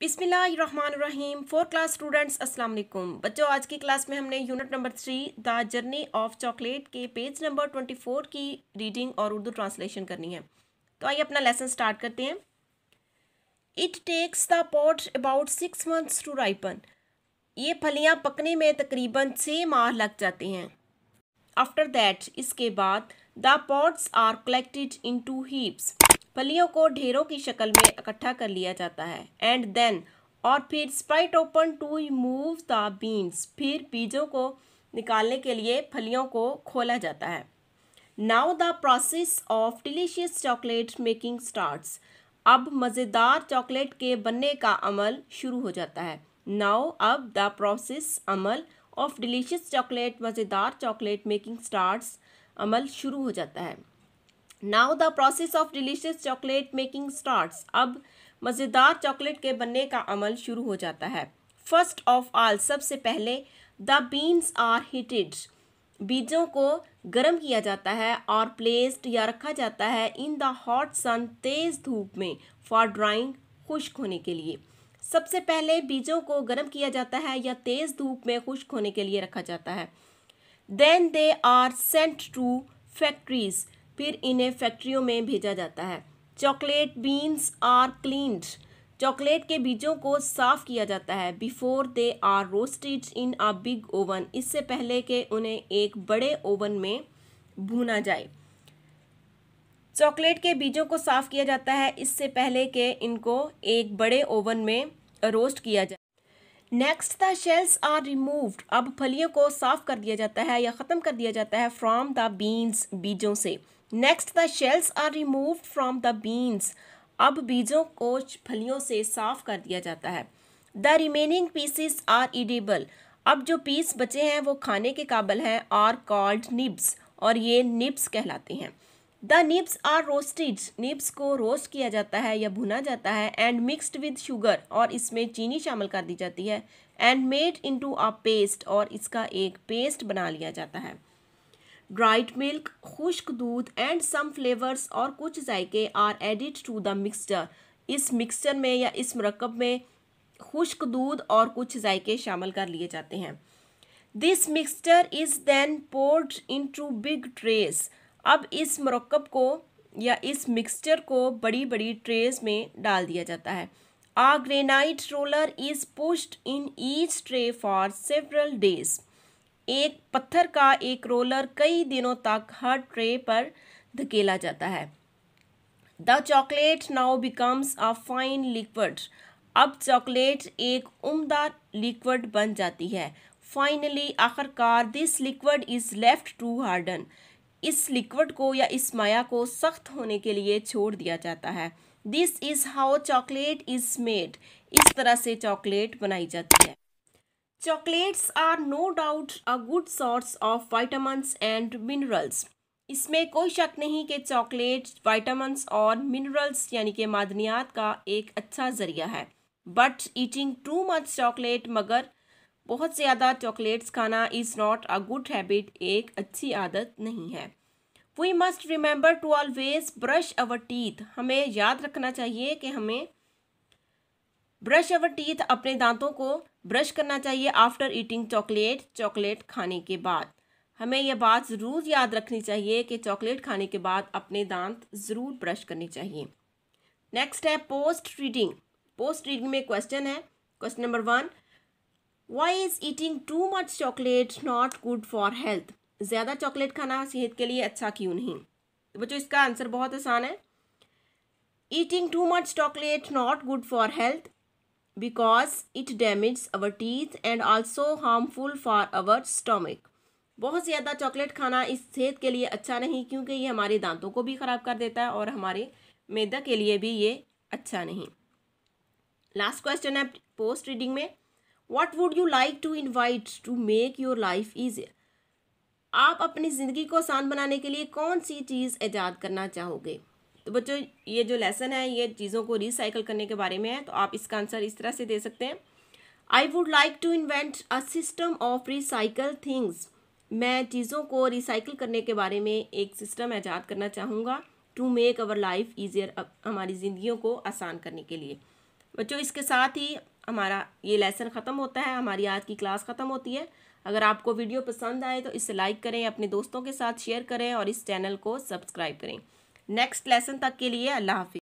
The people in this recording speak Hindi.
बिसमीम फोर क्लास स्टूडेंट्स अस्सलाम वालेकुम बच्चों आज की क्लास में हमने unit number three the journey of chocolate के पेज नंबर ट्वेंटी फोर की रीडिंग और उर्दू ट्रांसलेशन करनी है तो आइए अपना लेसन स्टार्ट करते हैं it takes the pod about six months to ripen ये फलियाँ पकने में तकरीबन छः माह लग जाते हैं आफ्टर दैट इसके बाद the pods are collected into heaps फलियों को ढेरों की शक्ल में इकट्ठा कर लिया जाता है एंड देन और फिर split open to move the beans फिर बीजों को निकालने के लिए फलियों को खोला जाता है now the process of delicious chocolate making starts अब मज़ेदार चॉकलेट के बनने का अमल शुरू हो जाता है नाउ अब द प्रोसेस अमल ऑफ डिलीशियस चॉकलेट मज़ेदार चॉकलेट मेकिंग स्टार्ट्स अमल शुरू हो जाता है now the process of delicious chocolate making starts अब मज़ेदार चॉकलेट के बनने का अमल शुरू हो जाता है फर्स्ट ऑफ ऑल सबसे पहले द बीन्स आर हीटेड बीजों को गर्म किया जाता है और प्लेस्ड या रखा जाता है इन द हॉट सन तेज़ धूप में फॉर ड्राइंग खुश्क होने के लिए सबसे पहले बीजों को गर्म किया जाता है या तेज़ धूप में खुश्क होने के लिए रखा जाता है then they are sent to factories फिर इन्हें फैक्ट्रियों में भेजा जाता है chocolate beans are cleaned chocolate के बीजों को साफ किया जाता है before they are roasted in a big oven इससे पहले कि उन्हें एक बड़े ओवन में भुना जाए चॉकलेट के बीजों को साफ किया जाता है इससे पहले कि इनको एक बड़े ओवन में रोस्ट किया जाए next the shells are removed अब फलियों को साफ कर दिया जाता है या ख़त्म कर दिया जाता है फ्रॉम द बीन्स बीजों से next the shells are remove from the beans अब बीजों को फलियों से साफ कर दिया जाता है the remaining pieces are edible अब जो पीस बचे हैं वो खाने के काबल हैं आर कॉल्ड निब्स और ये निब्स कहलाते हैं the nibs are roasted nibs को रोस्ट किया जाता है या भुना जाता है एंड मिक्सड विद शुगर और इसमें चीनी शामिल कर दी जाती है and made into a paste और इसका एक पेस्ट बना लिया जाता है ड्राइड मिल्क खुश्क दूध एंड सम फ्लेवर्स और कुछ जायके are added to the mixture इस मिक्सचर में या इस मरकब में खुश्क दूध और कुछ जायके शामिल कर लिए जाते हैं this mixture is then poured into big trays अब इस मरकब को या इस मिक्सचर को बड़ी बड़ी ट्रेस में डाल दिया जाता है a granite roller is pushed in each tray for several days एक पत्थर का एक रोलर कई दिनों तक हर ट्रे पर धकेला जाता है the chocolate now becomes a fine liquid अब चॉकलेट एक उम्दा लिक्विड बन जाती है फाइनली आखिरकार this liquid is left to harden इस लिक्विड को या इस माया को सख्त होने के लिए छोड़ दिया जाता है this is how chocolate is made इस तरह से चॉकलेट बनाई जाती है chocolates are no doubt a good source of vitamins and minerals इसमें कोई शक नहीं कि चॉकलेट वाइटामस और मिनरल्स यानी कि मादनियात का एक अच्छा ज़रिया है but eating too much chocolate मगर बहुत ज़्यादा चॉकलेट्स खाना is not a good habit एक अच्छी आदत नहीं है we must remember to always brush our teeth हमें याद रखना चाहिए कि हमें ब्रश अवर टीथ अपने दांतों को ब्रश करना चाहिए आफ्टर ईटिंग चॉकलेट चॉकलेट खाने के बाद हमें यह बात ज़रूर याद रखनी चाहिए कि चॉकलेट खाने के बाद अपने दांत ज़रूर ब्रश करने चाहिए नेक्स्ट है पोस्ट रीडिंग पोस्ट रीडिंग में क्वेश्चन है question number one why is eating too much chocolate not good for health ज़्यादा चॉकलेट खाना सेहत के लिए अच्छा क्यों नहीं तो बच्चों इसका आंसर बहुत आसान है eating too much chocolate not good for health because it damage our teeth and also harmful for our stomach बहुत ज़्यादा चॉकलेट खाना इस सेहत के लिए अच्छा नहीं क्योंकि ये हमारे दांतों को भी ख़राब कर देता है और हमारे मैदा के लिए भी ये अच्छा नहीं लास्ट क्वेश्चन है पोस्ट रीडिंग में what would you like to invite to make your life easier आप अपनी ज़िंदगी को आसान बनाने के लिए कौन सी चीज़ ईजाद करना चाहोगे तो बच्चों ये जो लेसन है ये चीज़ों को रिसाइकल करने के बारे में है तो आप इसका आंसर इस तरह से दे सकते हैं I would like to invent a system of recycle things मैं चीज़ों को रिसाइकिल करने के बारे में एक सिस्टम ऐजाद करना चाहूँगा to make our life easier हमारी ज़िंदगी को आसान करने के लिए बच्चों इसके साथ ही हमारा ये लेसन ख़त्म होता है हमारी आज की क्लास ख़त्म होती है अगर आपको वीडियो पसंद आए तो इसे लाइक करें अपने दोस्तों के साथ शेयर करें और इस चैनल को सब्सक्राइब करें नेक्स्ट लेसन तक के लिए अल्लाह हाफि